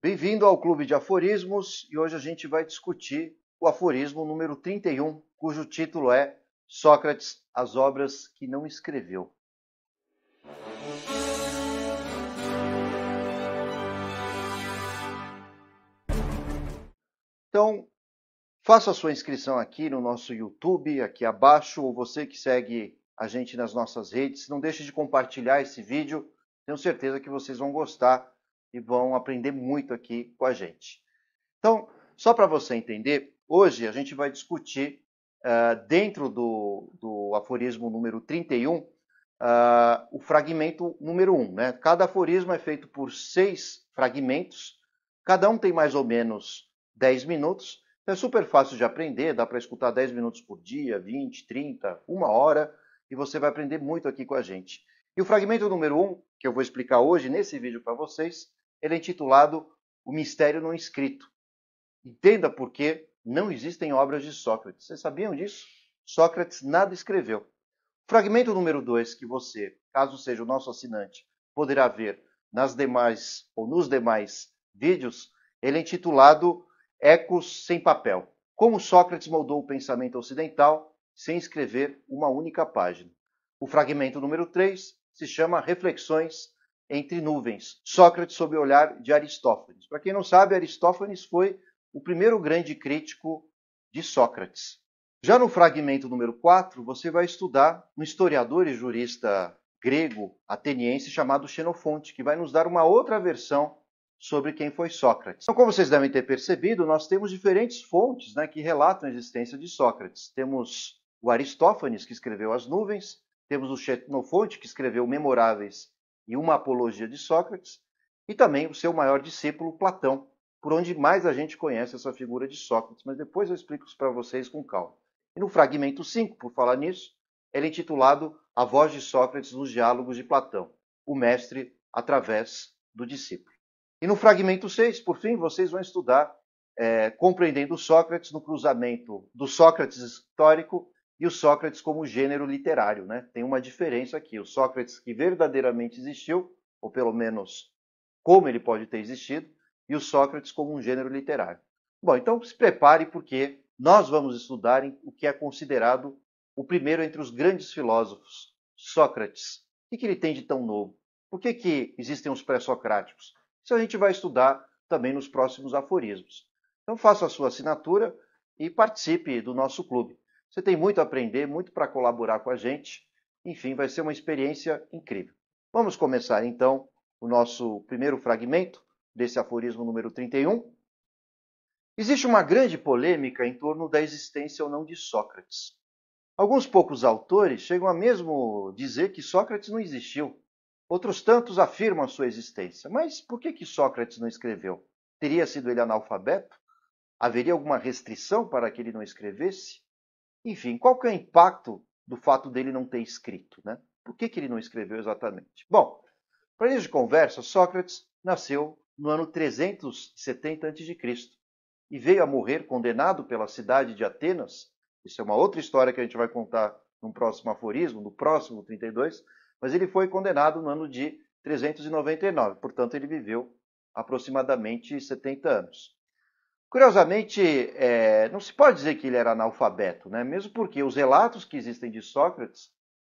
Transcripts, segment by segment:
Bem-vindo ao Clube de Aforismos e hoje a gente vai discutir o aforismo número 31, cujo título é Sócrates, as obras que não escreveu. Então, faça a sua inscrição aqui no nosso YouTube, aqui abaixo, ou você que segue a gente nas nossas redes, não deixe de compartilhar esse vídeo. Tenho certeza que vocês vão gostar e vão aprender muito aqui com a gente. Então, só para você entender, hoje a gente vai discutir uh, dentro do, do aforismo número 31 uh, ah, o fragmento número 1. Né? Cada aforismo é feito por seis fragmentos, cada um tem mais ou menos 10 minutos. Então, é super fácil de aprender, dá para escutar 10 minutos por dia, 20, 30, uma hora, e você vai aprender muito aqui com a gente. E o fragmento número 1, um, que eu vou explicar hoje nesse vídeo para vocês, ele é intitulado O Mistério Não Escrito. Entenda por que não existem obras de Sócrates. Vocês sabiam disso? Sócrates nada escreveu. Fragmento número 2 que você, caso seja o nosso assinante, poderá ver nas demais ou nos demais vídeos, ele é intitulado Ecos sem papel. Como Sócrates moldou o pensamento ocidental sem escrever uma única página. O fragmento número 3 se chama Reflexões entre nuvens. Sócrates sob o olhar de Aristófanes. Para quem não sabe, Aristófanes foi o primeiro grande crítico de Sócrates. Já no fragmento número 4, você vai estudar um historiador e jurista grego ateniense chamado Xenofonte, que vai nos dar uma outra versão sobre quem foi Sócrates. Então, como vocês devem ter percebido, nós temos diferentes fontes né, que relatam a existência de Sócrates. Temos o Aristófanes, que escreveu As Nuvens, temos o Xenofonte, que escreveu Memoráveis e uma apologia de Sócrates, e também o seu maior discípulo, Platão, por onde mais a gente conhece essa figura de Sócrates, mas depois eu explico isso para vocês com calma. E no fragmento 5, por falar nisso, ele é intitulado A Voz de Sócrates nos Diálogos de Platão, o mestre através do discípulo. E no fragmento 6, por fim, vocês vão estudar é, Compreendendo Sócrates no cruzamento do Sócrates histórico e o Sócrates como gênero literário. Né? Tem uma diferença aqui. O Sócrates que verdadeiramente existiu, ou pelo menos como ele pode ter existido, e o Sócrates como um gênero literário. Bom, então se prepare porque nós vamos estudar o que é considerado o primeiro entre os grandes filósofos, Sócrates. O que ele tem de tão novo? Por que, que existem os pré-socráticos? Isso a gente vai estudar também nos próximos aforismos. Então faça a sua assinatura e participe do nosso clube. Você tem muito a aprender, muito para colaborar com a gente. Enfim, vai ser uma experiência incrível. Vamos começar então o nosso primeiro fragmento desse aforismo número 31. Existe uma grande polêmica em torno da existência ou não de Sócrates. Alguns poucos autores chegam a mesmo dizer que Sócrates não existiu. Outros tantos afirmam a sua existência. Mas por que, que Sócrates não escreveu? Teria sido ele analfabeto? Haveria alguma restrição para que ele não escrevesse? Enfim, qual que é o impacto do fato dele não ter escrito? Né? Por que, que ele não escreveu exatamente? Bom, para início de conversa, Sócrates nasceu no ano 370 a.C. e veio a morrer condenado pela cidade de Atenas. Isso é uma outra história que a gente vai contar num próximo aforismo, no próximo 32, mas ele foi condenado no ano de 399, portanto ele viveu aproximadamente 70 anos. Curiosamente, é, não se pode dizer que ele era analfabeto, né? mesmo porque os relatos que existem de Sócrates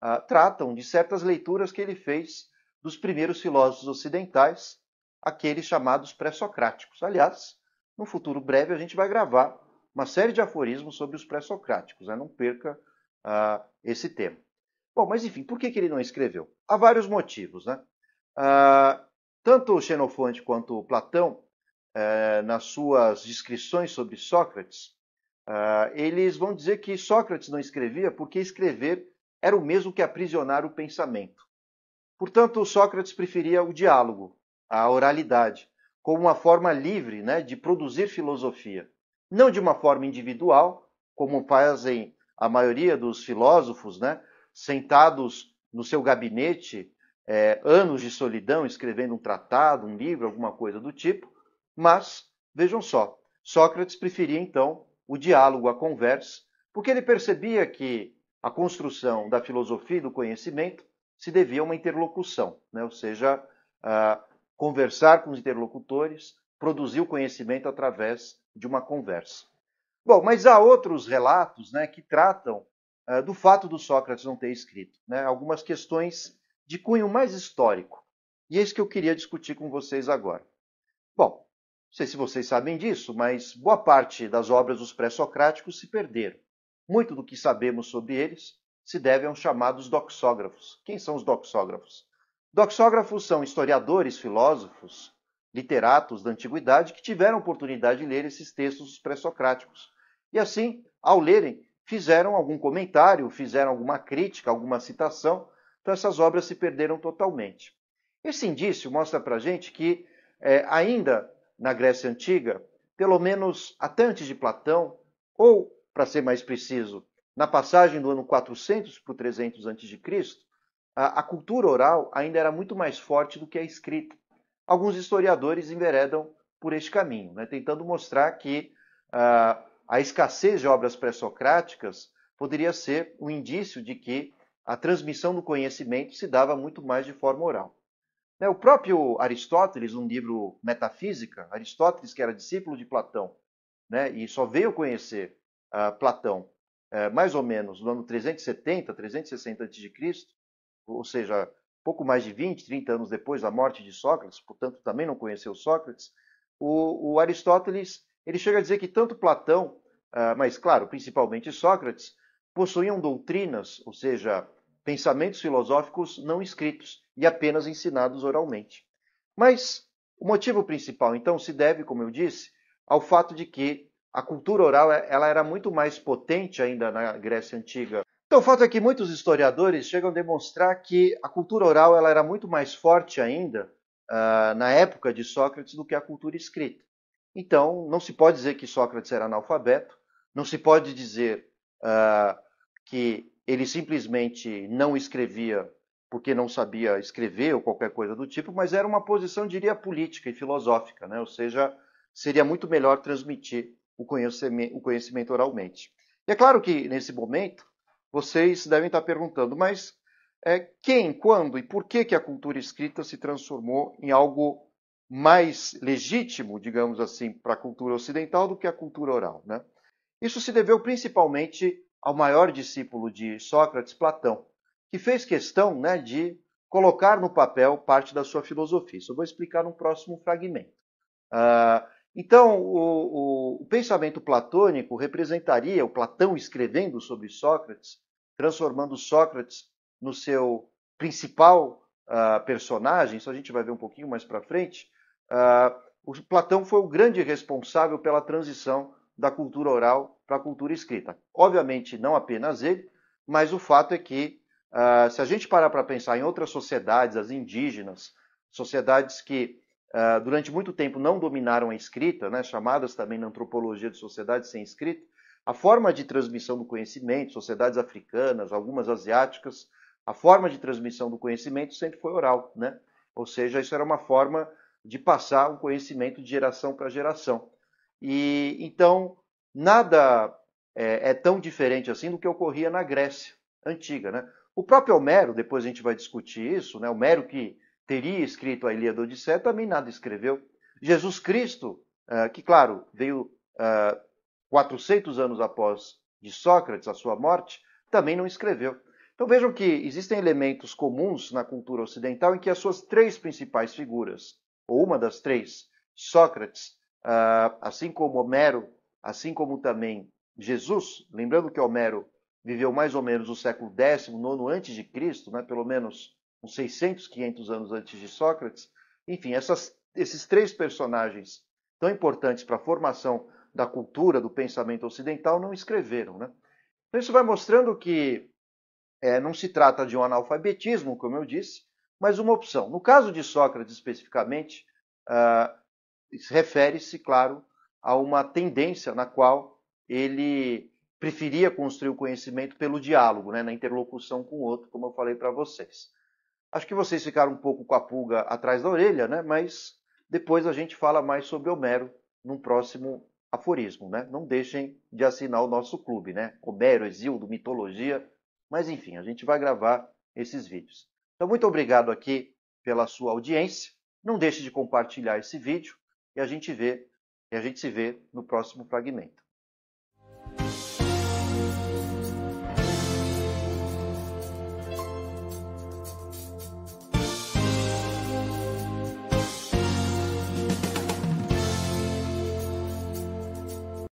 ah, tratam de certas leituras que ele fez dos primeiros filósofos ocidentais, aqueles chamados pré-socráticos. Aliás, no futuro breve a gente vai gravar uma série de aforismos sobre os pré-socráticos, né? não perca ah, esse tema. Bom, mas enfim, por que, que ele não escreveu? Há vários motivos. Né? Ah, tanto Xenofonte quanto Platão eh, nas suas descrições sobre Sócrates, eh, eles vão dizer que Sócrates não escrevia porque escrever era o mesmo que aprisionar o pensamento. Portanto, Sócrates preferia o diálogo, a oralidade, como uma forma livre né, de produzir filosofia. Não de uma forma individual, como fazem a maioria dos filósofos, né, sentados no seu gabinete, é, anos de solidão, escrevendo um tratado, um livro, alguma coisa do tipo, mas, vejam só, Sócrates preferia então o diálogo, a conversa, porque ele percebia que a construção da filosofia e do conhecimento se devia a uma interlocução, né? ou seja, conversar com os interlocutores, produzir o conhecimento através de uma conversa. Bom, mas há outros relatos né, que tratam uh, do fato do Sócrates não ter escrito, né, algumas questões de cunho mais histórico. E é isso que eu queria discutir com vocês agora. Bom, sei se vocês sabem disso, mas boa parte das obras dos pré-socráticos se perderam. Muito do que sabemos sobre eles se deve aos chamados doxógrafos. Quem são os doxógrafos? Doxógrafos são historiadores, filósofos, literatos da antiguidade que tiveram oportunidade de ler esses textos pré-socráticos. E assim, ao lerem, fizeram algum comentário, fizeram alguma crítica, alguma citação, então essas obras se perderam totalmente. Esse indício mostra para a gente que é, ainda na Grécia Antiga, pelo menos até antes de Platão, ou, para ser mais preciso, na passagem do ano 400 para o 300 a.C., a, a cultura oral ainda era muito mais forte do que a escrita. Alguns historiadores enveredam por este caminho, né, tentando mostrar que uh, a escassez de obras pré-socráticas poderia ser um indício de que a transmissão do conhecimento se dava muito mais de forma oral. Né, o próprio Aristóteles, num livro Metafísica, Aristóteles, que era discípulo de Platão, né, e só veio conhecer uh, Platão uh, mais ou menos no ano 370, 360 a.C., ou seja, pouco mais de 20, 30 anos depois da morte de Sócrates, portanto também não conheceu Sócrates, o, o Aristóteles ele chega a dizer que tanto Platão, uh, mas claro, principalmente Sócrates, possuíam doutrinas, ou seja, pensamentos filosóficos não escritos e apenas ensinados oralmente. Mas o motivo principal, então, se deve, como eu disse, ao fato de que a cultura oral é, ela era muito mais potente ainda na Grécia Antiga. Então, o fato é que muitos historiadores chegam a demonstrar que a cultura oral ela era muito mais forte ainda uh, na época de Sócrates do que a cultura escrita. Então, não se pode dizer que Sócrates era analfabeto, não se pode dizer uh, que ele simplesmente não escrevia porque não sabia escrever ou qualquer coisa do tipo, mas era uma posição, diria, política e filosófica, né? ou seja, seria muito melhor transmitir o conhecimento, o conhecimento oralmente. E é claro que, nesse momento, vocês devem estar perguntando, mas é, quem, quando e por que, que a cultura escrita se transformou em algo mais legítimo, digamos assim, para a cultura ocidental do que a cultura oral? Né? Isso se deveu principalmente ao maior discípulo de Sócrates, Platão, que fez questão né, de colocar no papel parte da sua filosofia. Isso eu vou explicar num próximo fragmento. Uh, então, o, o, o, pensamento platônico representaria o Platão escrevendo sobre Sócrates, transformando Sócrates no seu principal uh, personagem. Isso a gente vai ver um pouquinho mais para frente. Uh, o Platão foi o grande responsável pela transição da cultura oral para a cultura escrita. Obviamente, não apenas ele, mas o fato é que, uh, se a gente parar para pensar em outras sociedades, as indígenas, sociedades que uh, durante muito tempo não dominaram a escrita, né, chamadas também na antropologia de sociedades sem escrita, a forma de transmissão do conhecimento, sociedades africanas, algumas asiáticas, a forma de transmissão do conhecimento sempre foi oral, né? Ou seja, isso era uma forma de passar o conhecimento de geração para geração. E então nada é, é tão diferente assim do que ocorria na Grécia antiga, né? O próprio Homero, depois a gente vai discutir isso, né? Homero que teria escrito a Ilíada Odisseia também nada escreveu. Jesus Cristo, uh, que claro veio é, uh, 400 anos após de Sócrates a sua morte, também não escreveu. Então vejam que existem elementos comuns na cultura ocidental em que as suas três principais figuras, ou uma das três, Sócrates, ah, assim como Homero, assim como também Jesus, lembrando que Homero viveu mais ou menos no século X, nono antes de Cristo, né, pelo menos uns 600, 500 anos antes de Sócrates. Enfim, essas, esses três personagens tão importantes para a formação da cultura, do pensamento ocidental, não escreveram. Né? Então, isso vai mostrando que é, não se trata de um analfabetismo, como eu disse, mas uma opção. No caso de Sócrates especificamente, uh, refere-se, claro, a uma tendência na qual ele preferia construir o conhecimento pelo diálogo, né, na interlocução com o outro, como eu falei para vocês. Acho que vocês ficaram um pouco com a pulga atrás da orelha, né, mas depois a gente fala mais sobre Homero num próximo aforismo. Né? Não deixem de assinar o nosso clube, né? Homero, Exildo, Mitologia, mas enfim, a gente vai gravar esses vídeos. Então, muito obrigado aqui pela sua audiência. Não deixe de compartilhar esse vídeo e a gente vê, e a gente se vê no próximo fragmento.